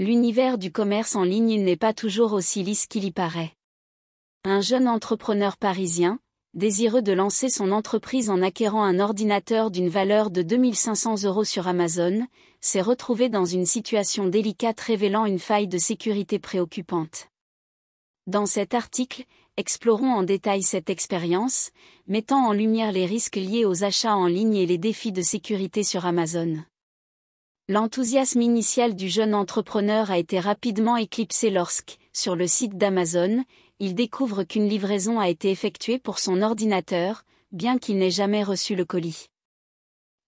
l'univers du commerce en ligne n'est pas toujours aussi lisse qu'il y paraît. Un jeune entrepreneur parisien, désireux de lancer son entreprise en acquérant un ordinateur d'une valeur de 2500 euros sur Amazon, s'est retrouvé dans une situation délicate révélant une faille de sécurité préoccupante. Dans cet article, explorons en détail cette expérience, mettant en lumière les risques liés aux achats en ligne et les défis de sécurité sur Amazon. L'enthousiasme initial du jeune entrepreneur a été rapidement éclipsé lorsque, sur le site d'Amazon, il découvre qu'une livraison a été effectuée pour son ordinateur, bien qu'il n'ait jamais reçu le colis.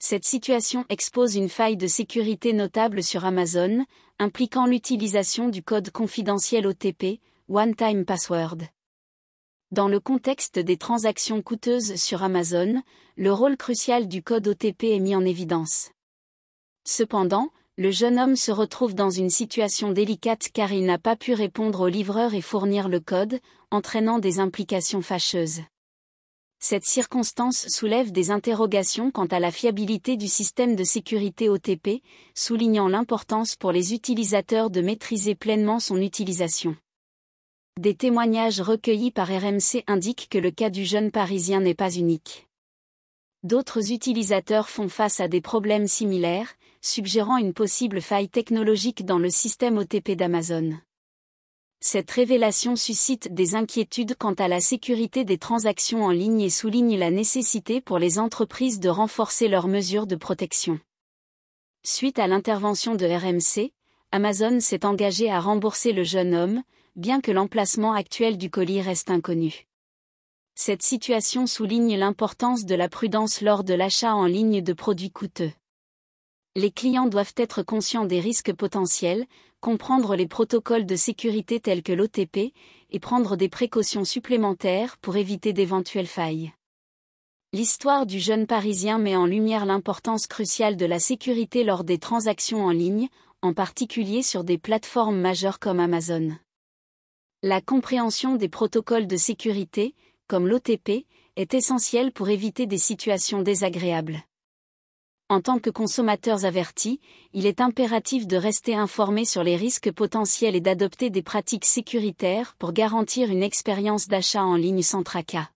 Cette situation expose une faille de sécurité notable sur Amazon, impliquant l'utilisation du code confidentiel OTP, One Time Password. Dans le contexte des transactions coûteuses sur Amazon, le rôle crucial du code OTP est mis en évidence. Cependant, le jeune homme se retrouve dans une situation délicate car il n'a pas pu répondre au livreur et fournir le code, entraînant des implications fâcheuses. Cette circonstance soulève des interrogations quant à la fiabilité du système de sécurité OTP, soulignant l'importance pour les utilisateurs de maîtriser pleinement son utilisation. Des témoignages recueillis par RMC indiquent que le cas du jeune Parisien n'est pas unique. D'autres utilisateurs font face à des problèmes similaires, suggérant une possible faille technologique dans le système OTP d'Amazon. Cette révélation suscite des inquiétudes quant à la sécurité des transactions en ligne et souligne la nécessité pour les entreprises de renforcer leurs mesures de protection. Suite à l'intervention de RMC, Amazon s'est engagé à rembourser le jeune homme, bien que l'emplacement actuel du colis reste inconnu. Cette situation souligne l'importance de la prudence lors de l'achat en ligne de produits coûteux les clients doivent être conscients des risques potentiels, comprendre les protocoles de sécurité tels que l'OTP, et prendre des précautions supplémentaires pour éviter d'éventuelles failles. L'histoire du jeune Parisien met en lumière l'importance cruciale de la sécurité lors des transactions en ligne, en particulier sur des plateformes majeures comme Amazon. La compréhension des protocoles de sécurité, comme l'OTP, est essentielle pour éviter des situations désagréables. En tant que consommateurs avertis, il est impératif de rester informé sur les risques potentiels et d'adopter des pratiques sécuritaires pour garantir une expérience d'achat en ligne sans tracas.